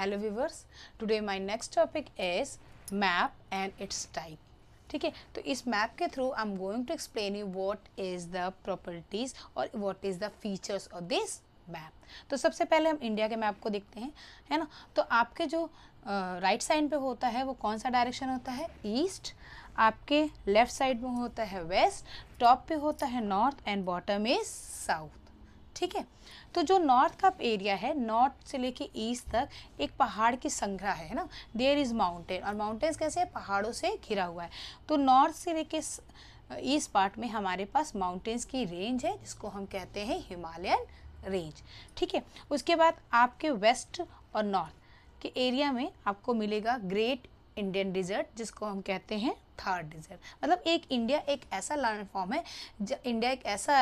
Hello viewers today my next topic is map and it's type ठीक है तो इस मैप के through I am going to explain you what is the properties और what is the features of this map तो सबसे पहले हम इंडिया के मैप को देखते हैं है ना तो आपके जो राइट uh, साइड right पे होता है वो कौन सा डायरेक्शन होता है ईस्ट आपके लेफ्ट साइड में होता है वेस्ट टॉप पे होता है north and bottom is south ठीक है तो जो नॉर्थ का एरिया है नॉर्थ से लेके ईस्ट तक एक पहाड़ की संग्रह है ना देयर इज़ माउंटेन और माउंटेन्स कैसे है पहाड़ों से घिरा हुआ है तो नॉर्थ से लेके ईस्ट पार्ट में हमारे पास माउंटेन्स की रेंज है जिसको हम कहते हैं हिमालयन रेंज ठीक है उसके बाद आपके वेस्ट और नॉर्थ के एरिया में आपको मिलेगा ग्रेट इंडियन डिज़र्ट जिसको हम कहते हैं थार डिज़र्ट मतलब एक इंडिया एक ऐसा लैंड फॉर्म है इंडिया एक ऐसा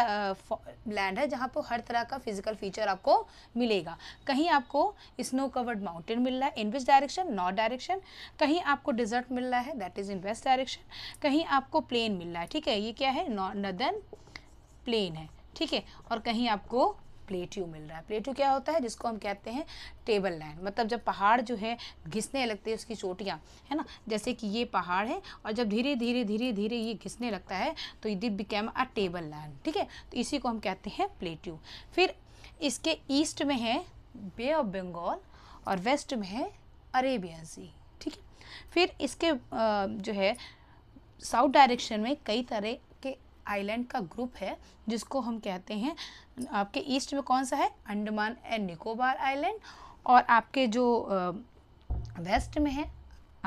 लैंड है जहाँ पर हर तरह का फिजिकल फीचर आपको मिलेगा कहीं आपको स्नो कवर्ड माउंटेन मिल रहा है in which direction north direction कहीं आपको डिज़र्ट मिल रहा है that is in west direction कहीं आपको प्लेन मिल रहा है ठीक है ये क्या है नदर्न प्लेन है ठीक है और कहीं आपको प्लेट्यू मिल रहा है प्लेट्यू क्या होता है जिसको हम कहते हैं टेबल लैंड मतलब जब पहाड़ जो है घिसने लगते हैं उसकी चोटियाँ है ना जैसे कि ये पहाड़ है और जब धीरे धीरे धीरे धीरे ये घिसने लगता है तो that became a table land ठीक है तो इसी को हम कहते हैं प्लेट्यू फिर इसके ईस्ट में है बे ऑफ बंगाल और वेस्ट में है अरेबियन सी ठीक है फिर इसके जो है साउथ डायरेक्शन में कई तरह आइलैंड का ग्रुप है जिसको हम कहते हैं आपके ईस्ट में कौन सा है अंडमान एंड निकोबार आइलैंड और आपके जो वेस्ट में है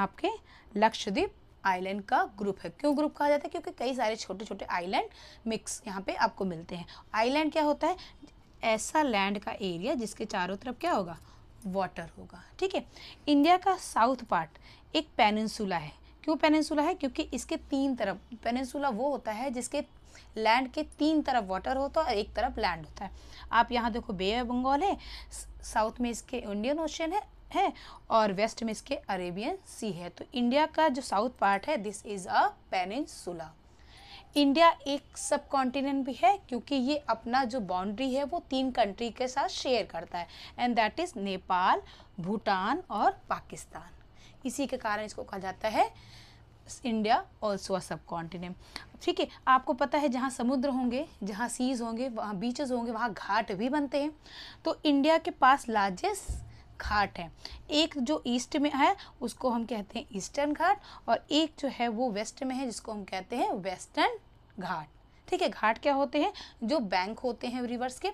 आपके लक्षद्वीप आइलैंड का ग्रुप है क्यों ग्रुप कहा जाता है क्योंकि कई सारे छोटे छोटे आइलैंड मिक्स यहाँ पे आपको मिलते हैं आइलैंड क्या होता है ऐसा लैंड का एरिया जिसके चारों तरफ क्या होगा वाटर होगा ठीक है इंडिया का साउथ पार्ट एक पेनिनसुला है क्यों पेनेंसुला है क्योंकि इसके तीन तरफ पेनेंसुला वो होता है जिसके लैंड के तीन तरफ वाटर होता है और एक तरफ लैंड होता है आप यहाँ देखो बे ऑफ बंगाल है साउथ में इसके इंडियन ओशन है है और वेस्ट में इसके अरेबियन सी है तो इंडिया का जो साउथ पार्ट है this is a peninsula India एक सब कॉन्टिनेंट भी है क्योंकि ये अपना जो बाउंड्री है वो तीन कंट्री के साथ शेयर करता है and that is Nepal Bhutan और पाकिस्तान इसी के कारण इसको कहा जाता है इंडिया ऑल्सो अ सब कॉन्टिनेंट ठीक है आपको पता है जहाँ समुद्र होंगे जहाँ सीज होंगे वहाँ बीचेस होंगे वहाँ घाट भी बनते हैं तो इंडिया के पास लार्जेस्ट घाट है एक जो ईस्ट में है उसको हम कहते हैं ईस्टर्न घाट और एक जो है वो वेस्ट में है जिसको हम कहते हैं वेस्टर्न घाट ठीक है घाट क्या होते हैं जो बैंक होते हैं रिवर्स के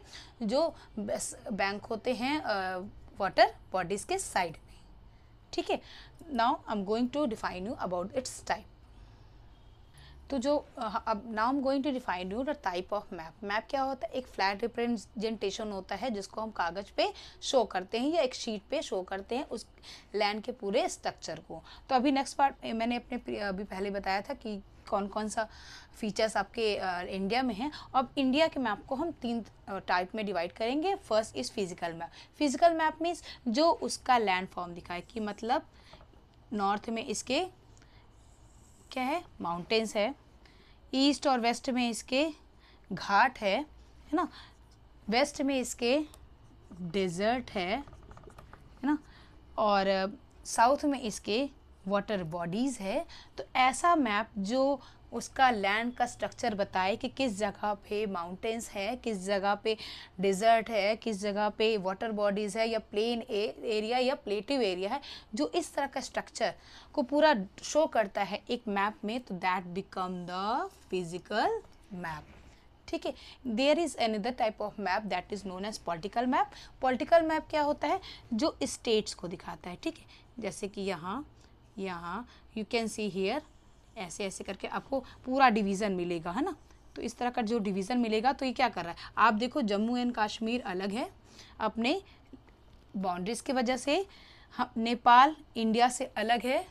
जो बैंक होते हैं वाटर बॉडीज़ के साइड ठीक now i'm going to define you about its type तो जो अब now am going to define you the type of map map क्या होता है एक फ्लैट रिप्रेजेंटेशन होता है जिसको हम कागज़ पे शो करते हैं या एक शीट पे शो करते हैं उस लैंड के पूरे स्ट्रक्चर को तो अभी नेक्स्ट पार्ट मैंने अपने अभी पहले बताया था कि कौन कौन सा फीचर्स आपके इंडिया में हैं अब इंडिया के मैप को हम तीन टाइप में डिवाइड करेंगे first is physical map physical map means जो उसका लैंड फॉर्म दिखाए कि मतलब नॉर्थ में इसके क्या है माउंटेन्स है ईस्ट और वेस्ट में इसके घाट है है ना वेस्ट में इसके डेजर्ट है है ना और साउथ uh, में इसके वाटर बॉडीज़ है तो ऐसा मैप जो उसका लैंड का स्ट्रक्चर बताए कि किस जगह पे माउंटेंस है किस जगह पे डिज़र्ट है किस जगह पे वाटर बॉडीज़ है या प्लेन एरिया या प्लेटिव एरिया है जो इस तरह का स्ट्रक्चर को पूरा शो करता है एक मैप में तो that become the physical map ठीक है there is other type of map that is known as political map political map क्या होता है जो स्टेट्स को दिखाता है ठीक है जैसे कि यहाँ यहाँ यू कैन सी हेयर ऐसे ऐसे करके आपको पूरा डिवीज़न मिलेगा है ना तो इस तरह का जो डिवीज़न मिलेगा तो ये क्या कर रहा है आप देखो जम्मू एंड कश्मीर अलग है अपने बाउंड्रीज़ की वजह से नेपाल इंडिया से अलग है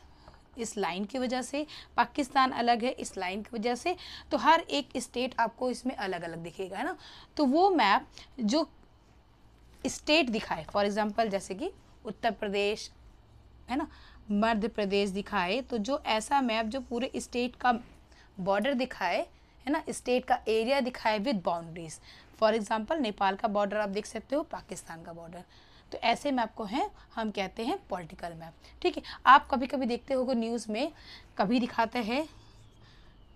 इस लाइन की वजह से पाकिस्तान अलग है इस लाइन की वजह से तो हर एक स्टेट आपको इसमें अलग अलग दिखेगा है ना तो वो मैप जो स्टेट दिखाए फॉर एग्ज़ाम्पल जैसे कि उत्तर प्रदेश है ना मध्य प्रदेश दिखाए तो जो ऐसा मैप जो पूरे स्टेट का बॉर्डर दिखाए है ना स्टेट का एरिया दिखाए with boundaries for example Nepal का बॉर्डर आप देख सकते हो पाकिस्तान का बॉर्डर तो ऐसे मैप को हैं हम कहते हैं पॉलिटिकल मैप ठीक है आप कभी कभी देखते हो न्यूज़ में कभी दिखाते हैं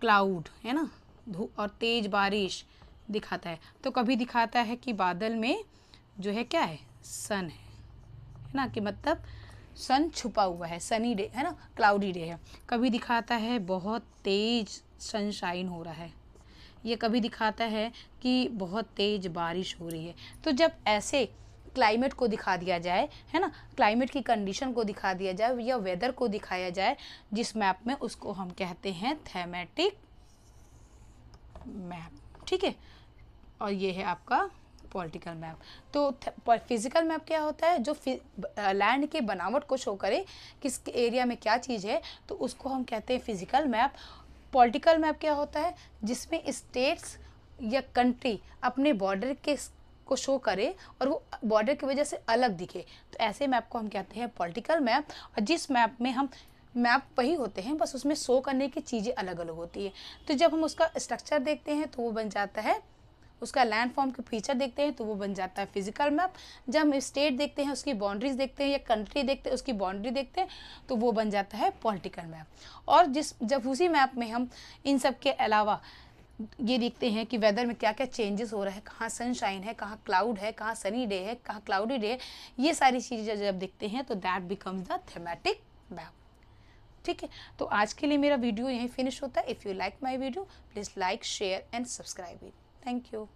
क्लाउड है ना धू और तेज़ बारिश दिखाता है तो कभी दिखाता है कि बादल में जो है क्या है सन है ना कि मतलब सन छुपा हुआ है सनी डे है ना क्लाउडी डे है कभी दिखाता है बहुत तेज सनशाइन हो रहा है ये कभी दिखाता है कि बहुत तेज़ बारिश हो रही है तो जब ऐसे क्लाइमेट को दिखा दिया जाए है ना क्लाइमेट की कंडीशन को दिखा दिया जाए या वेदर को दिखाया जाए जिस मैप में उसको हम कहते हैं थेमेटिक मैप ठीक है और ये है आपका पॉलिटिकल मैप तो फिज़िकल मैप क्या होता है जो लैंड uh, के बनावट को शो करे किस एरिया में क्या चीज़ है तो उसको हम कहते हैं फिज़िकल मैप पॉलिटिकल मैप क्या होता है जिसमें स्टेट्स या कंट्री अपने बॉर्डर के को शो करे और वो बॉर्डर uh, की वजह से अलग दिखे तो ऐसे मैप को हम कहते हैं पॉलिटिकल मैप और जिस मैप में हम मैप वही होते हैं बस उसमें शो करने की चीज़ें अलग अलग होती है तो जब हम उसका स्ट्रक्चर देखते हैं तो वो बन जाता है उसका लैंड फॉर्म के फीचर देखते हैं तो वो बन जाता है फिजिकल मैप जब हम स्टेट देखते हैं उसकी बाउंड्रीज देखते हैं या कंट्री देखते हैं उसकी बाउंड्री देखते हैं तो वो बन जाता है पॉलिटिकल मैप और जिस जब उसी मैप में हम इन सब के अलावा ये देखते हैं कि वेदर में क्या क्या चेंजेस हो रहा है कहाँ सनशाइन है कहाँ क्लाउड है कहाँ सनी डे है कहाँ क्लाउडी डे है ये सारी चीज़ें जब देखते हैं तो that becomes the thematic map ठीक है तो आज के लिए मेरा वीडियो यहीं फिनिश होता है if you like my video please like share and subscribe it Thank you.